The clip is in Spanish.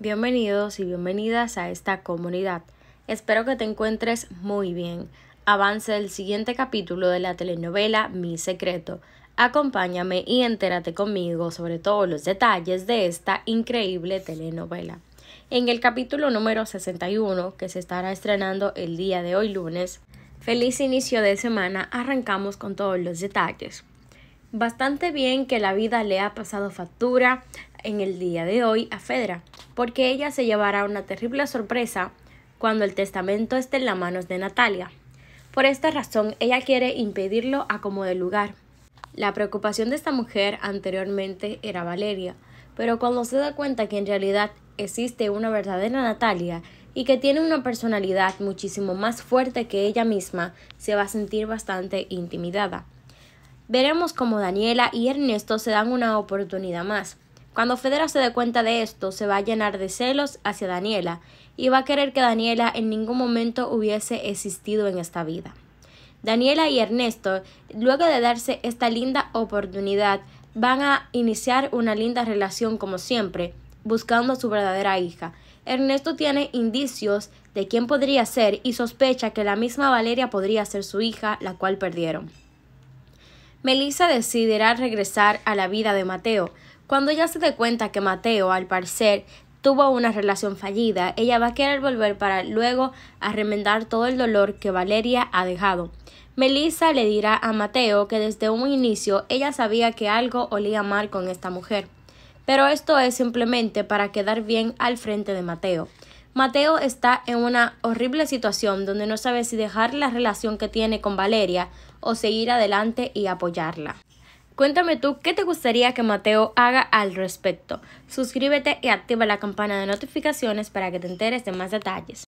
Bienvenidos y bienvenidas a esta comunidad. Espero que te encuentres muy bien. Avance el siguiente capítulo de la telenovela Mi Secreto. Acompáñame y entérate conmigo sobre todos los detalles de esta increíble telenovela. En el capítulo número 61, que se estará estrenando el día de hoy lunes, feliz inicio de semana, arrancamos con todos los detalles. Bastante bien que la vida le ha pasado factura en el día de hoy a Fedra porque ella se llevará una terrible sorpresa cuando el testamento esté en las manos de Natalia. Por esta razón, ella quiere impedirlo a como de lugar. La preocupación de esta mujer anteriormente era Valeria, pero cuando se da cuenta que en realidad existe una verdadera Natalia y que tiene una personalidad muchísimo más fuerte que ella misma, se va a sentir bastante intimidada. Veremos cómo Daniela y Ernesto se dan una oportunidad más, cuando Federa se dé cuenta de esto, se va a llenar de celos hacia Daniela y va a querer que Daniela en ningún momento hubiese existido en esta vida. Daniela y Ernesto, luego de darse esta linda oportunidad, van a iniciar una linda relación como siempre, buscando a su verdadera hija. Ernesto tiene indicios de quién podría ser y sospecha que la misma Valeria podría ser su hija, la cual perdieron. Melissa decidirá regresar a la vida de Mateo. Cuando ella se dé cuenta que Mateo, al parecer, tuvo una relación fallida, ella va a querer volver para luego arremendar todo el dolor que Valeria ha dejado. Melissa le dirá a Mateo que desde un inicio ella sabía que algo olía mal con esta mujer, pero esto es simplemente para quedar bien al frente de Mateo. Mateo está en una horrible situación donde no sabe si dejar la relación que tiene con Valeria o seguir adelante y apoyarla. Cuéntame tú qué te gustaría que Mateo haga al respecto. Suscríbete y activa la campana de notificaciones para que te enteres de más detalles.